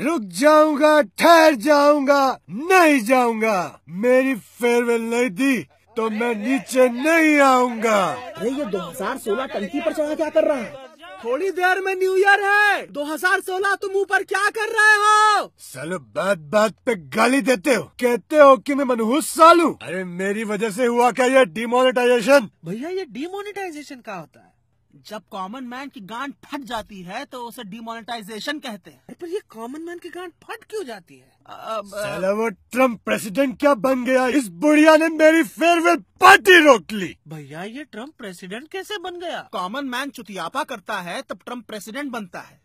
रुक जाऊंगा ठहर जाऊंगा नहीं जाऊंगा मेरी फेयरवेल नहीं दी तो मैं नीचे नहीं आऊंगा अरे ये 2016 टंकी पर चढ़ा क्या कर रहा है थोड़ी देर में न्यू ईयर है 2016 तुम ऊपर क्या कर रहे हो चलो बात बात पे गाली देते हो कहते हो कि मैं मनहूस सालू अरे मेरी वजह से हुआ क्या ये डिमोनेटाइजेशन भैया ये डिमोनेटाइजेशन का होता है जब कॉमन मैन की गांड फट जाती है तो उसे डिमोनेटाइजेशन कहते हैं पर ये कॉमन मैन की गांड फट क्यों जाती है ट्रम्प प्रेसिडेंट क्या बन गया इस बुढ़िया ने मेरी फेयरवेल पार्टी रोक ली भैया ये ट्रम्प प्रेसिडेंट कैसे बन गया कॉमन मैन चुतियापा करता है तब ट्रम्प प्रेसिडेंट बनता है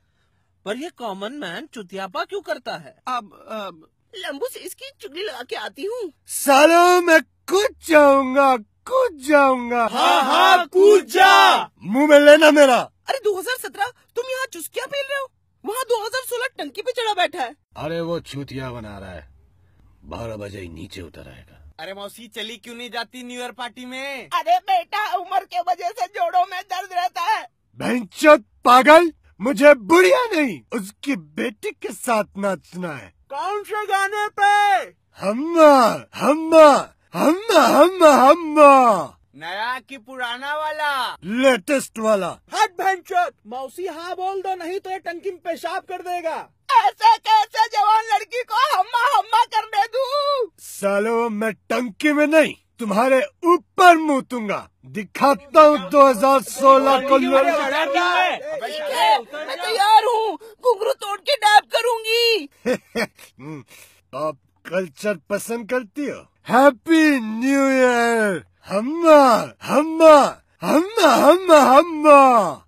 पर ये कॉमन मैन चुतियापा क्यों करता है अब, अब लंबू से इसकी चुगली लगा के आती हूँ सालों मैं कुछ जाऊंगा कुछ जाऊंगा हाँ हाँ कुछ जा मुंह में लेना मेरा अरे 2017 तुम यहाँ चुस्किया फेल रहे हो वहाँ 2016 टंकी पे चढ़ा बैठा है अरे वो छूतिया बना रहा है बारह बजे ही नीचे उतर आएगा अरे मौसी चली क्यों नहीं जाती न्यू ईयर पार्टी में अरे बेटा उम्र के वजह से जोड़ों में दर्द रहता है बहन पागल मुझे बुढ़िया नहीं उसकी बेटी के साथ नाचना है कौन से गाने पे हम्मा हम्मा हम्मा हम्मा हम्मा नया की पुराना वाला लेटेस्ट वाला हट भैंचोद मौसी हाँ बोल दो नहीं तो ये टंकी में पेशाब कर देगा ऐसे कैसे जवान लड़की को हम्मा हम्मा करने दू सालो मैं टंकी में नहीं तुम्हारे ऊपर मुतूंगा दिखाता हूँ 2016 को मैं तैयार हूँ घुंगरू तोड़ के डैब करूंगी हम्म, आप कल्चर पसंद करती हो Happy New Year! Hamma! Hamma! Hamma! Hamma! Hamma!